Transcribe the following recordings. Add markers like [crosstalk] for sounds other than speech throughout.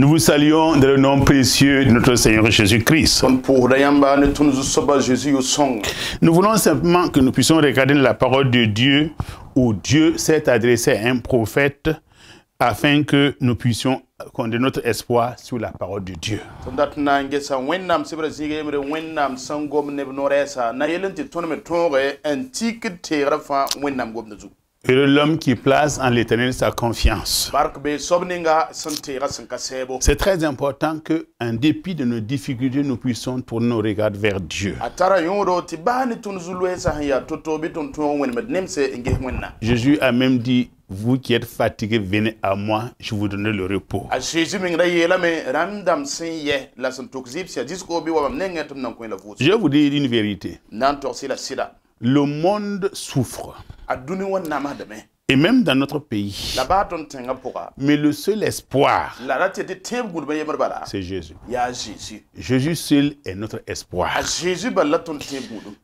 Nous vous saluons dans le nom précieux de notre Seigneur Jésus-Christ. Nous voulons simplement que nous puissions regarder la parole de Dieu où Dieu s'est adressé à un prophète afin que nous puissions conduire notre espoir sur la parole de Dieu. Et l'homme qui place en l'éternel sa confiance. C'est très important que, dépit de nos difficultés, nous puissions tourner nos regards vers Dieu. Jésus a même dit vous qui êtes fatigués, venez à moi, je vous donnerai le repos. Je vous dire une vérité. Le monde souffre. Et même dans notre pays. Mais le seul espoir, c'est Jésus. Jésus seul est notre espoir. Ah,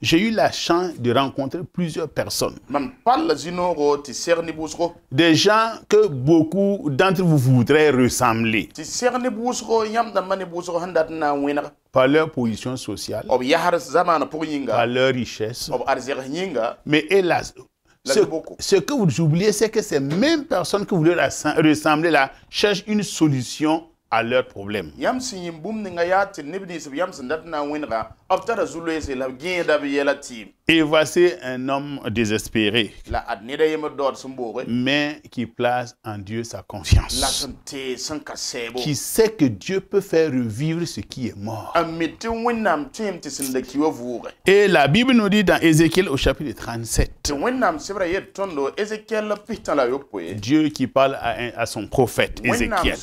J'ai eu la chance de rencontrer plusieurs personnes. Des gens que beaucoup d'entre vous voudraient ressembler par leur position sociale, par leur richesse. Mais hélas, ce, que vous oubliez, c'est que ces mêmes personnes que vous voulez ressembler là cherchent une solution à leurs problèmes. Et voici un homme désespéré, mais qui place en Dieu sa confiance, qui sait que Dieu peut faire revivre ce qui est mort. Et la Bible nous dit dans Ézéchiel au chapitre 37, Dieu qui parle à, à son prophète Ézéchiel.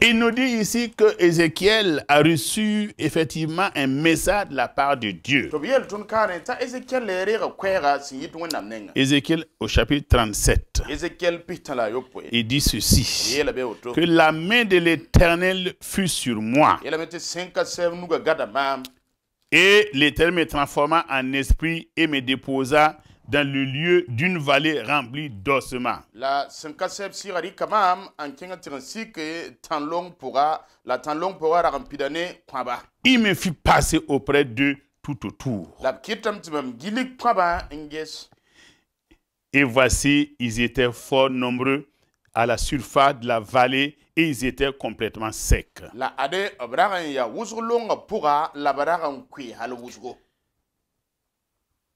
Il nous dit ici que Ézéchiel a reçu effectivement un message de la part de Dieu. Ézéchiel au chapitre 37. Il dit ceci. Que la main de l'Éternel fut sur moi. Et l'Éternel me transforma en esprit et me déposa dans le lieu d'une vallée remplie d'ossements. La sinkaseb sirari kamam en kenga tiransi que tanlong pourra la tanlong pourra rampidane kwaba. Il me fit passer auprès d'eux tout autour. La kitam timam gilik kwaba nges. Et voici, ils étaient fort nombreux à la surface de la vallée et ils étaient complètement secs. La ade abraga ya wuzgulonga pourra la baraga nkwi hal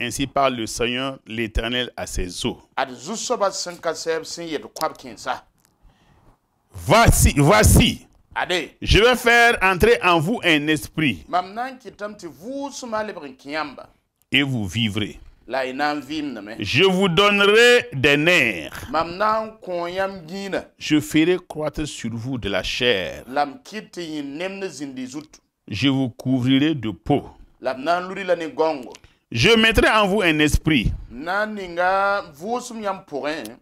Ainsi parle le Seigneur, l'Éternel, à ses eaux. Voici, voici. Je vais faire entrer en vous un esprit. Et vous vivrez. Je vous donnerai des nerfs. Je ferai croître sur vous de la chair. Je vous couvrirai de peau. Je mettrai en vous un esprit.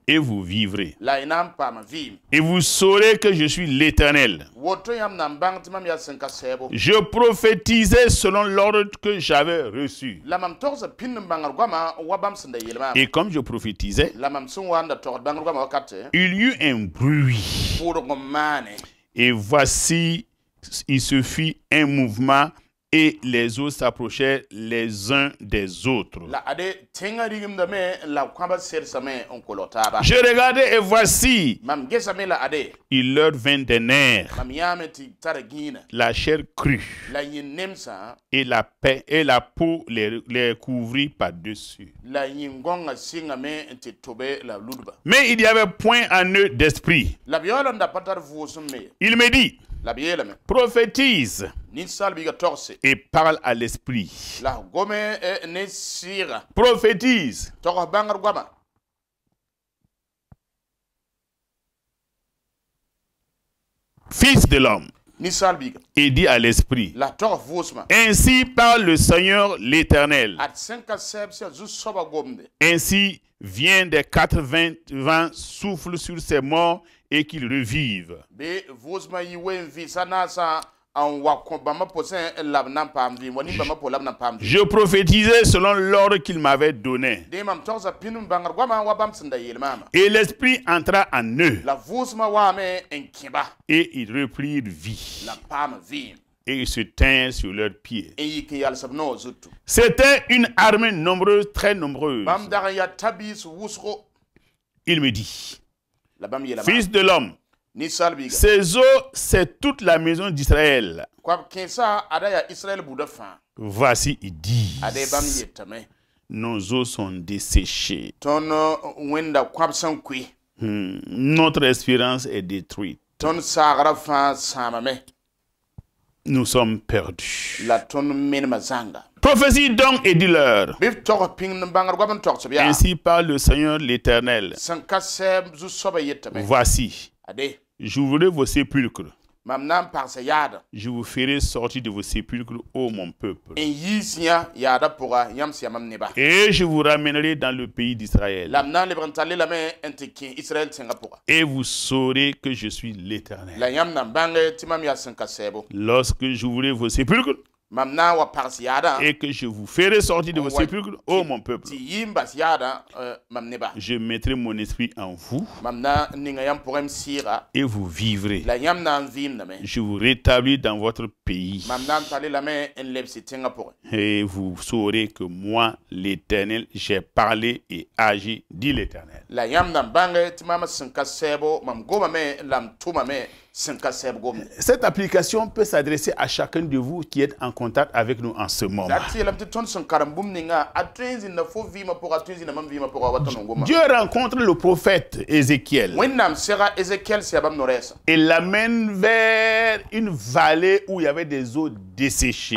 Et vous vivrez. Et vous saurez que je suis l'Éternel. Je prophétisais selon l'ordre que j'avais reçu. Et comme je prophétisais, il y eut un bruit. Et voici, il se fit un mouvement et les autres s'approchaient les uns des autres. Je regardais et voici, il leur vint des nerfs, la chair crue, et la, paix, et la peau les, les couvrit par-dessus. Mais il n'y avait point en eux d'esprit. Il me dit, prophétise et parle à l'esprit. Prophétise. Fils de l'homme. Et dit à l'esprit. Ainsi parle le Seigneur l'Éternel. Ainsi vient des quatre vents souffle sur ses morts et qu'ils revivent. Bah, bah, Je prophétisais selon l'ordre qu'il m'avait donné. Et l'esprit entra en eux. Et ils reprirent vie. Et ils se tinrent sur leurs pieds. C'était une armée nombreuse, très nombreuse. Il me dit, Fils de l'homme, ces eaux, c'est toute la maison d'Israël. Voici, il dit nos eaux sont desséchées. Euh, hmm. Notre espérance est détruite. Nous sommes perdus. Prophétie donc et dis-leur. Ainsi parle le Seigneur l'Éternel. Voici, j'ouvrirai vos sépulcres. Je vous ferai sortir de vos sépulcres, ô mon peuple. Et je vous ramènerai dans le pays d'Israël. Et vous saurez que je suis l'Éternel. Lorsque j'ouvrirai vos sépulcres, et que je vous ferai sortir de vos sépulcres, ô mon peuple. Euh, je mettrai mon esprit en vous hein. et vous vivrez. Je vous rétablis dans votre pays et vous saurez que moi, l'Éternel, j'ai parlé et agi, dit l'Éternel. Cette application peut s'adresser à chacun de vous qui êtes en contact avec nous en ce moment. Dieu rencontre le prophète Ézéchiel et l'amène vers une vallée où il y avait des eaux desséchées.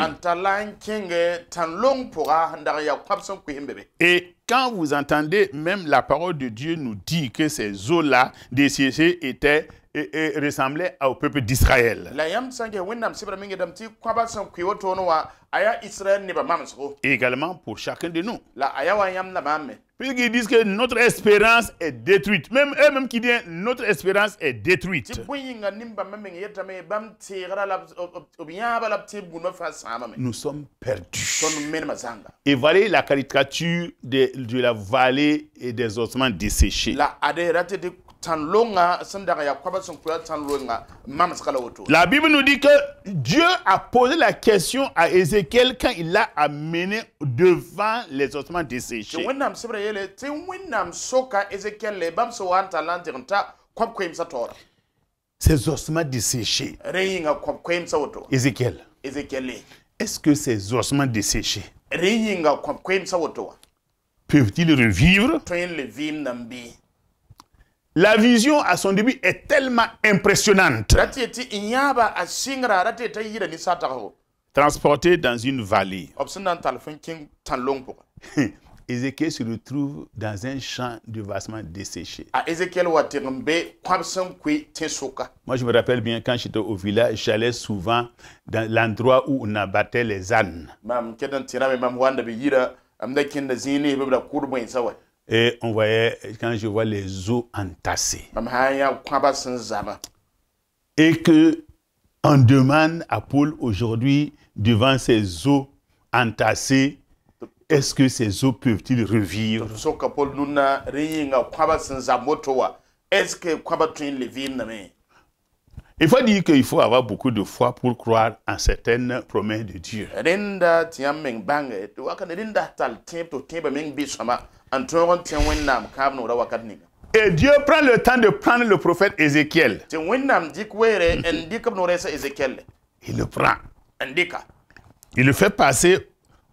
Et quand vous entendez, même la parole de Dieu nous dit que ces eaux-là desséchées étaient et, ressemblait au peuple d'Israël. Également pour chacun de nous. Puisqu'ils disent que notre espérance est détruite. Même eux-mêmes qui disent notre espérance est détruite. Nous sommes perdus. Et voilà la caricature de, de la vallée et des ossements desséchés. La Bible nous dit que Dieu a posé la question à Ézéchiel quand il l'a amené devant les ossements desséchés. Ces ossements desséchés. Ézéchiel. Est-ce que ces ossements desséchés peuvent-ils revivre? La vision à son début est tellement impressionnante. Transporté dans une vallée. [laughs] Ézéchiel se retrouve dans un champ de vassement desséché. Moi, je me rappelle bien quand j'étais au village, j'allais souvent dans l'endroit où on abattait les ânes. Et on voyait, quand je vois les eaux entassées. Et que demande à Paul aujourd'hui, devant ces eaux entassées, est-ce que ces eaux peuvent-ils revivre Est-ce que il faut dire qu'il faut avoir beaucoup de foi pour croire en certaines promesses de Dieu. Et Dieu prend le temps de prendre le prophète Ézéchiel. Il le prend. Il le fait passer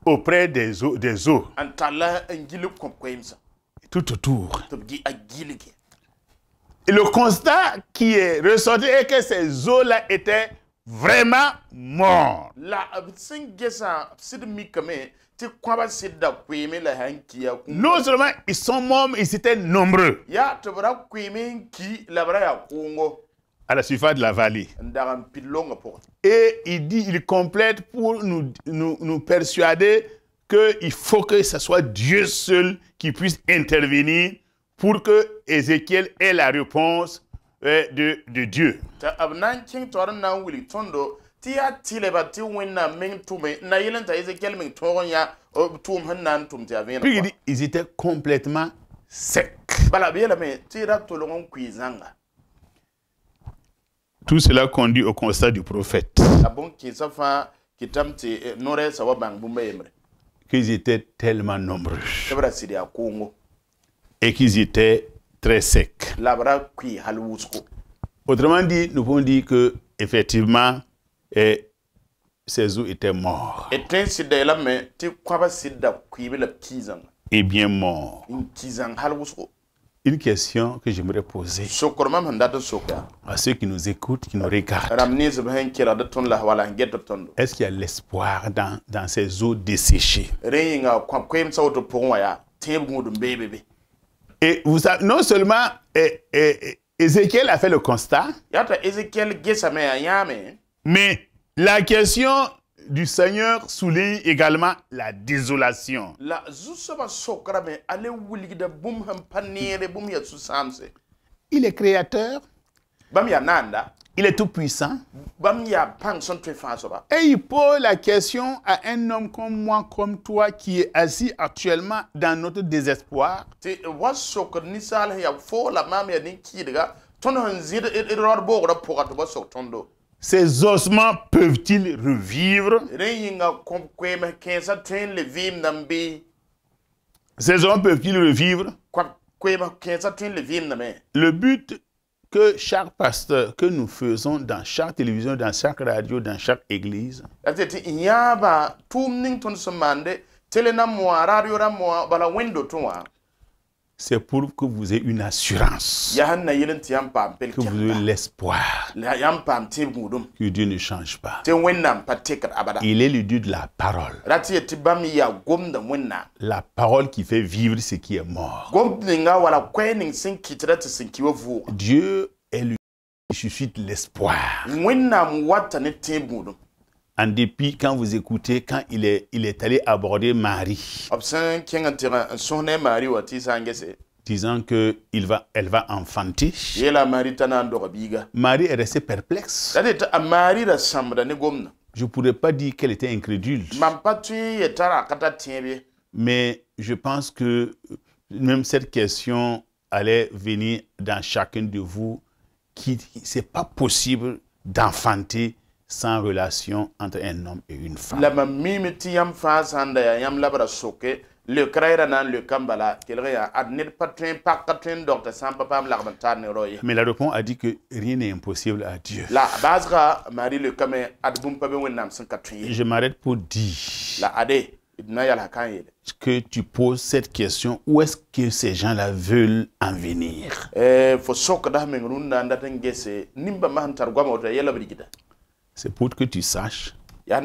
auprès des eaux. Des eaux. Tout autour le constat qui est ressorti est que ces eaux-là étaient vraiment mortes. Euh, non seulement ils sont morts, ils étaient nombreux. À la surface de la vallée. Et il dit, il complète pour nous, nous, nous persuader qu'il faut que ce soit Dieu seul qui puisse intervenir pour que Ézéchiel ait la réponse euh, de, de, Dieu. Puis il dit, ils étaient complètement secs. Tout cela conduit au constat du prophète. Eh, Qu'ils étaient tellement nombreux et qu'ils étaient très secs. Autrement dit, nous pouvons dire que effectivement, eh, ces eaux étaient mortes. Et bien mortes. Une question que j'aimerais poser à ceux qui nous écoutent, qui nous regardent. Est-ce qu'il y a l'espoir dans ces eaux desséchées et vous savez, non seulement eh, eh, eh, Ézéchiel a fait le constat, mais la question du Seigneur souligne également la désolation. Il est créateur. Il est tout puissant. Et il pose la question à un homme comme moi, comme toi, qui est assis actuellement dans notre désespoir. Ces ossements peuvent-ils revivre Ces ossements peuvent-ils revivre Le but que chaque pasteur que nous faisons dans chaque télévision, dans chaque radio, dans chaque église, c'est pour que vous ayez une assurance, que vous ayez l'espoir que Dieu ne change pas. Il est le Dieu de la parole. La parole qui fait vivre ce qui est mort. Dieu est le Dieu qui suscite l'espoir en dépit quand vous écoutez quand il est, il est allé aborder Marie. Disant qu'elle va, elle va enfanter. Marie est restée perplexe. Je ne pourrais pas dire qu'elle était incrédule. Mais je pense que même cette question allait venir dans chacun de vous qui, c'est pas possible d'enfanter sans relation entre un homme et une femme. La mimi ti yam fasanda labra soke le kraira nan le kambala kelre adne adnir patrin pakatin docte sans papa am lagban ne roye. Mais la réponse a dit que rien n'est impossible à Dieu. La basra mari le kame adbum pabe wennam sans katrin. Je m'arrête pour dire. La ade idna yala kanyele. Que tu poses cette question, où est-ce que ces gens-là veulent en venir? Eh, faut sok dah mengrunda ndaten gese nimba mahantar gwamota yela brigida. C'est pour que tu saches hein.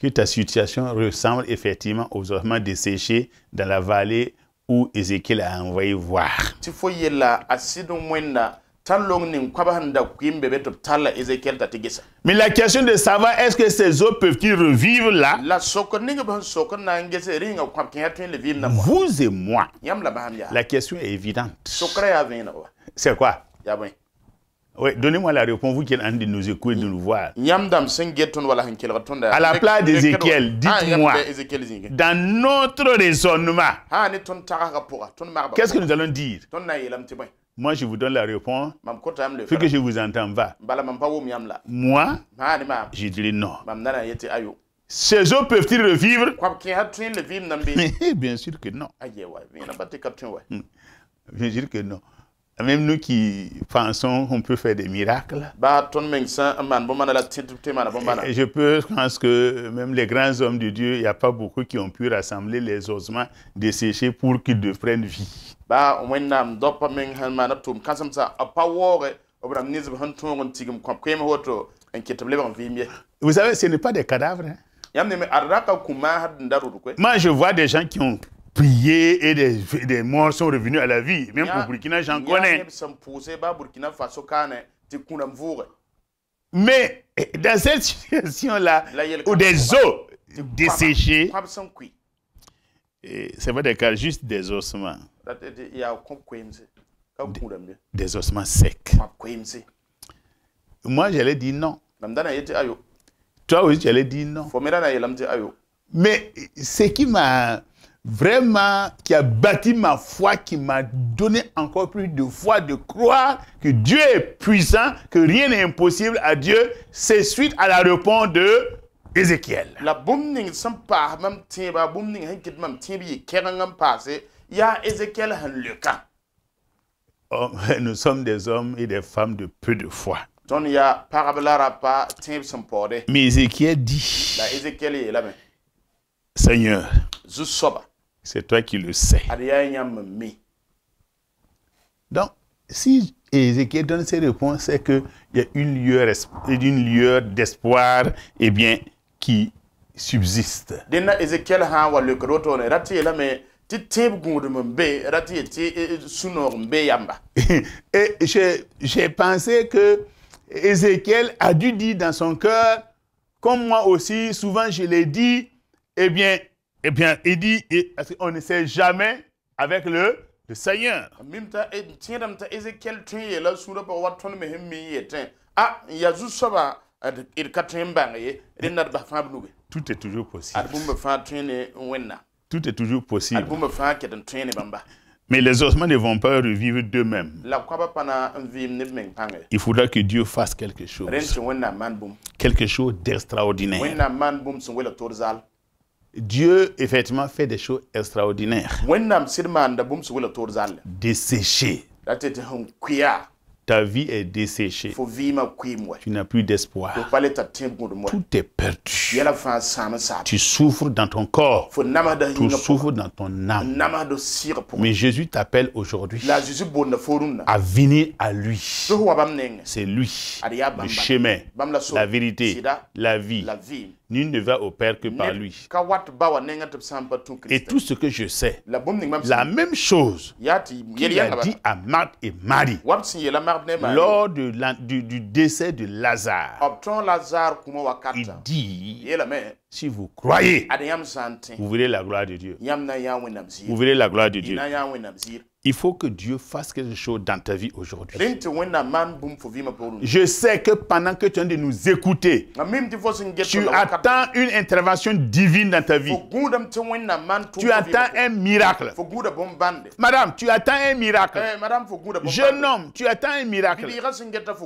que ta situation ressemble effectivement aux ossements desséchés dans la vallée où Ézéchiel a envoyé voir. Mais la question de savoir est-ce que ces eaux peuvent-ils revivre là Vous et moi. La question est évidente. C'est quoi oui, donnez-moi la réponse, vous qui êtes en train de nous écouter, de nous voir. À la place d'Ézéchiel, ah, dites-moi, dans notre raisonnement, ah, qu'est-ce que nous allons dire Moi, je vous donne la réponse. Fait que je vous entends va. Moi, ah, je dirais non. Ces hommes peuvent-ils revivre [laughs] eh, Bien sûr que non. Bien sûr hmm. que non même nous qui pensons qu'on peut faire des miracles. je pense que même les grands hommes de Dieu, il n'y a pas beaucoup qui ont pu rassembler les ossements desséchés pour qu'ils deviennent vie. Vous savez, ce n'est pas des cadavres. Moi, je vois des gens qui ont priés et des, des, morts sont revenus à la vie. Même pour Burkina, j'en connais. Mais dans cette situation-là, où des eaux desséchées, c'est pas des cas, juste des ossements. Des, des ossements secs. Moi, j'allais dire non. Toi aussi, j'allais dire non. Mais ce qui m'a vraiment qui a bâti ma foi, qui m'a donné encore plus de foi, de croire que Dieu est puissant, que rien n'est impossible à Dieu. C'est suite à la réponse de Ézéchiel. La boumning sans pas même tient la boumning hin kit même tient bi kerangam passé a Ézéchiel han le cas. [laughs] Nous sommes des hommes et des femmes de peu de foi. y a parabola rapa tient sans porter. Mais Ézéchiel dit. La Ézéchiel est là Seigneur. Je soba. C'est toi qui le sais. Donc, si Ézéchiel donne ses réponses, c'est qu'il y a une lueur, d'une lueur d'espoir et eh bien, qui subsiste. Eh, eh, [laughs] et j'ai pensé que Ézéchiel a dû dire dans son cœur, comme moi aussi, souvent je l'ai dit, eh bien, eh bien, il dit, on qu'on ne sait jamais avec le, Seigneur. E- ah, Tout est toujours possible. Tout est toujours possible. Mais les ossements ne vont pas revivre d'eux-mêmes. Il faudra que Dieu fasse quelque chose. Quelque chose d'extraordinaire. Dieu, effectivement, fait des choses extraordinaires. Desséché. Ta vie est desséchée. Tu n'as plus d'espoir. Tout est perdu. Tu souffres dans ton corps. Tu souffres dans ton âme. Mais Jésus t'appelle aujourd'hui à venir à lui. C'est lui, le chemin, la vérité, la vie. Nul ne va au Père que par lui. Et tout ce que je sais, la même chose qu'il a dit à Marthe et Marie lors du, du, décès de Lazare, il dit, si vous croyez, vous verrez la gloire de Dieu. Vous verrez la gloire de Dieu. Il faut que Dieu fasse quelque chose dans ta vie aujourd'hui. Je sais que pendant que tu viens de nous écouter, tu attends une intervention divine dans ta vie. Tu attends un miracle. Madame, tu attends un miracle. Eh, Jeune homme, tu attends un miracle.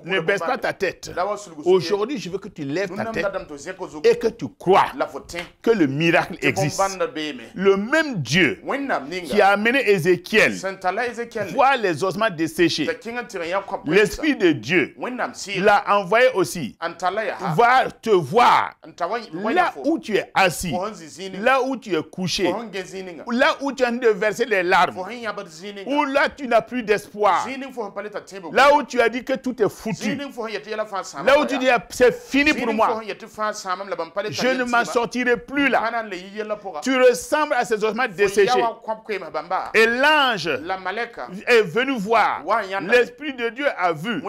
Ne baisse pas ta tête. Aujourd'hui, je veux que tu lèves ta tête et que tu crois que le miracle existe. Le même Dieu qui a amené Ézéchiel voit les ossements desséchés. L'Esprit de Dieu l'a envoyé aussi, va te voir là où tu es assis, là où tu es couché, là où tu as en de verser les larmes, où là tu n'as plus d'espoir, là où tu as dit que tout est foutu, là où tu dis c'est fini pour moi, je ne m'en sortirai plus là. Tu ressembles à ces ossements desséchés. Et l'ange est venu voir. L'Esprit de Dieu a vu,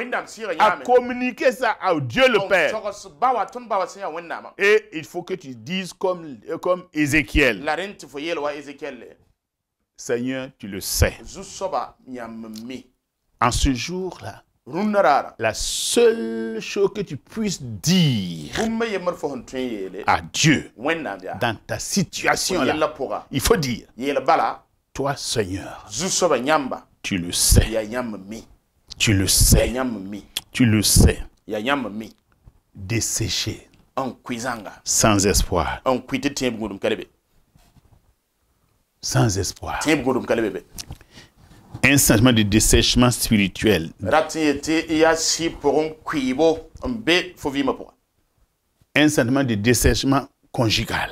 a communiqué ça à Dieu le Père. Et il faut que tu dises comme, comme Ézéchiel. Seigneur, tu le sais. En ce jour-là, la seule chose que tu puisses dire à Dieu dans ta situation, -là, il faut dire toi, Seigneur, tu le sais. Tu le sais. Tu le sais. Desséché. Sans espoir. Sans espoir. Un sentiment de dessèchement spirituel. Un sentiment de dessèchement conjugal.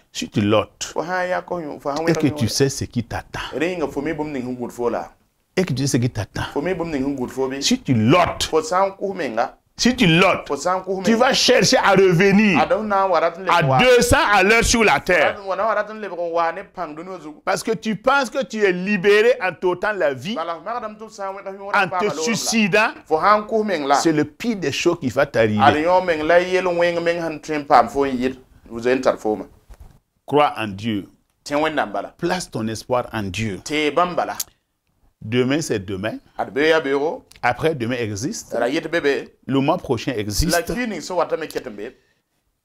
Si tu lottes, et que tu sais ce qui t'attend, et que ah. tu sais ce qui t'attend, si tu lottes, si tu tu vas chercher à revenir à 200 à l'heure sur la terre. Parce que tu penses que tu es libéré en t'autant la vie, en te suicidant. C'est le pire des choses qui va t'arriver. Crois en Dieu. Place ton espoir en Dieu. Demain, c'est demain. Après, demain existe. Le mois prochain existe.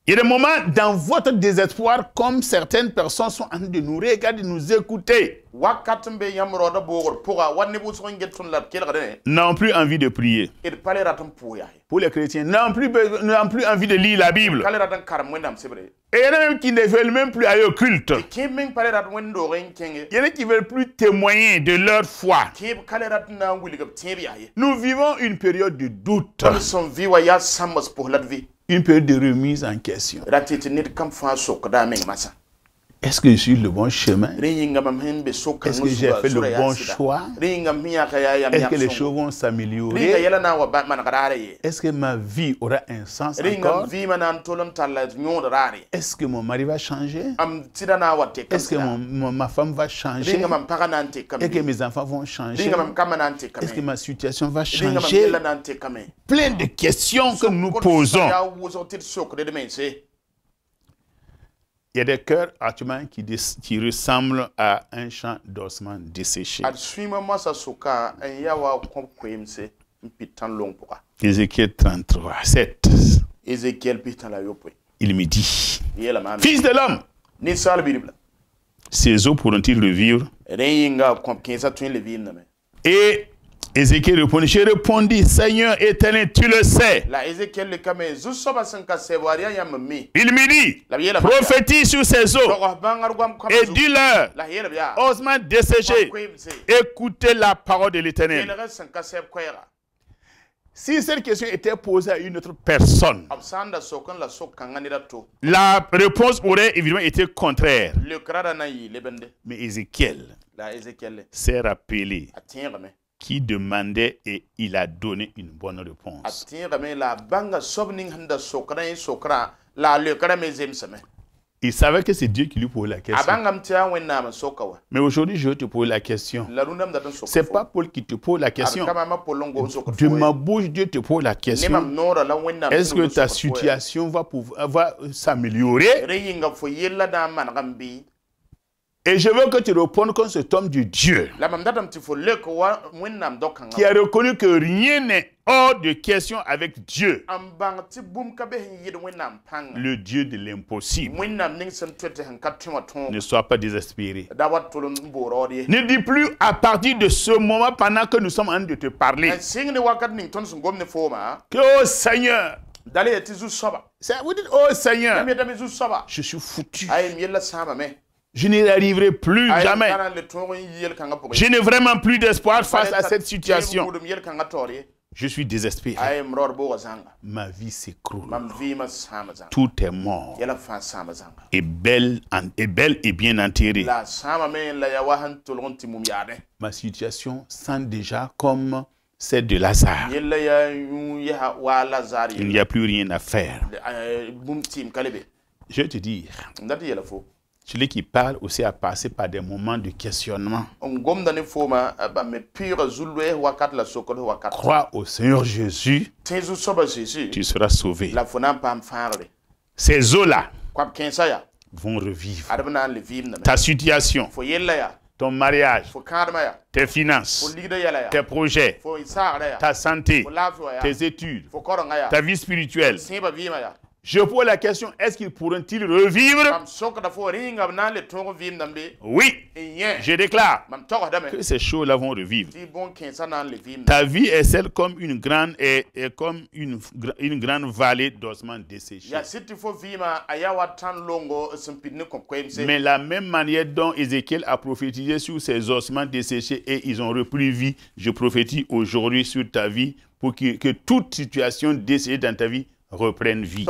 Il y a des moments dans votre désespoir, comme certaines personnes sont en train de nous regarder, nous écouter. N'ont plus envie de prier. Pour les chrétiens, n'ont plus, plus envie de lire la Bible. Et il y en a même qui ne veulent même plus aller au culte. Il y en a qui ne veulent plus témoigner de leur foi. Nous vivons une période de doute une période de remise en question. Est-ce que je suis le bon chemin Est-ce que j'ai fait le bon choix Est-ce que les choses vont s'améliorer Est-ce que ma vie aura un sens encore Est-ce que mon mari va changer Est-ce que ma femme va changer Est-ce que mes enfants vont changer Est-ce que ma situation va changer Plein de questions que nous posons. Il y a des cœurs actuellement qui, ressemblent à un champ d'ossements desséchés. Ézéchiel 33, 7. Il me dit, Fils de l'homme, ces eaux pourront-ils revivre Et Ézéchiel répondit, Seigneur éternel, tu le sais. Il me dit, prophétise sur ces eaux et dis-leur, osement desséché, écoutez la parole de l'éternel. Si cette question était posée à une autre personne, la réponse aurait évidemment été contraire. Mais Ézéchiel s'est rappelé qui demandait et il a donné une bonne réponse. Il savait que c'est Dieu qui lui posait la question. Mais aujourd'hui, je vais te poser la question. Ce n'est pas Paul qui te pose la question. De ma bouche, Dieu te pose la question. Est-ce que ta situation va, va s'améliorer et je veux que tu répondes comme cet homme du Dieu qui a reconnu que rien n'est hors de question avec Dieu, le Dieu de l'impossible. Ne sois pas désespéré. Ne dis plus à partir de ce moment pendant que nous sommes en train de te parler que, oh Seigneur, vous dites, oh Seigneur, je suis foutu. Je n'y arriverai plus jamais. Je n'ai vraiment plus d'espoir face à cette situation. Je suis désespéré. Ma vie s'écroule. Tout est mort. Et belle, et bien enterrée. Ma situation sent déjà comme celle de Lazare. Il n'y a plus rien à faire. Je te dire celui qui parle aussi a passé par des moments de questionnement. Eh ben, Crois au Seigneur Jésus, tu seras sauvé. Ces eaux-là vont revivre. Ta situation, ton mariage, tes finances, tes projets, ta santé, tes études, ta vie spirituelle, je pose la question, est-ce qu'ils pourront-ils revivre Oui, je déclare que ces choses-là vont revivre. Ta vie est celle comme une grande, comme une, grande vallée d'ossements desséchés. Mais la même manière dont Ézéchiel a prophétisé sur ces ossements desséchés et ils ont repris vie, je prophétise aujourd'hui sur ta vie pour que, que toute situation desséchée dans ta vie reprennent vie.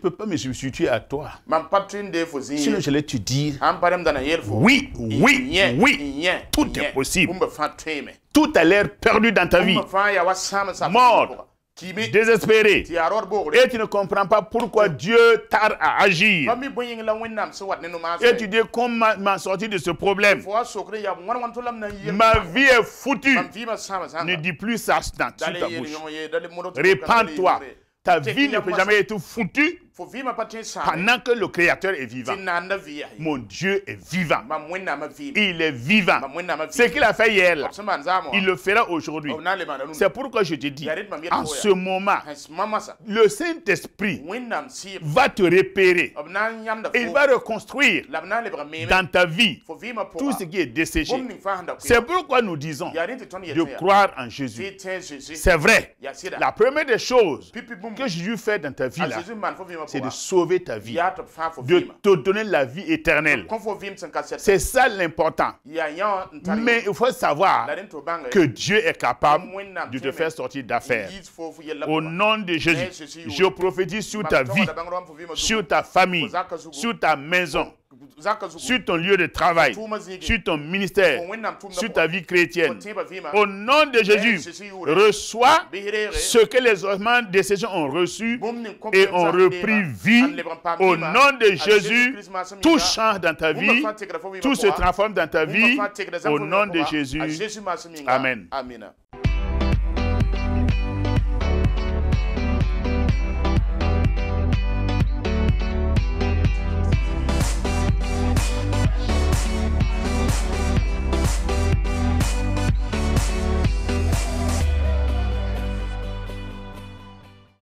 peux pas me substituer à toi. je l'ai te Oui, oui, oui. Tout est possible. Tout a l'air perdu dans ta vie. Mort, désespéré et tu ne comprends pas pourquoi Dieu tarde à agir. Et tu dis comment m'en sortir de ce problème. Ma vie est foutue. Ne dis plus ça dans ta bouche. Répands-toi. Ta vie ne peut jamais être foutue pendant que le Créateur est vivant, hein. mon Dieu est vivant. Il est vivant. Ce qu'il a fait hier, il le fera aujourd'hui. C'est pourquoi je te dis, en ce moment, hein. le Saint-Esprit va te repérer. Il va reconstruire dans ta vie tout ce qui est desséché. C'est pourquoi nous disons de croire en Jésus. C'est vrai. La première des choses que Jésus fait dans ta vie, là, c'est de sauver ta vie, de te donner la vie éternelle. C'est ça l'important. Mais il faut savoir eh. que Dieu est capable de te faire sortir d'affaires. Au nom de Jésus, je prophétise sur ta vie, sur ta famille, sur ta maison, sur ton lieu de travail, sur ton ministère, sur ta vie chrétienne. Au nom de Jésus, reçois ce que les hommes de ces gens ont reçu et ont repris vie. Au nom de Jésus, tout change dans ta vie, tout se transforme dans ta vie. Au nom de Jésus. Amen.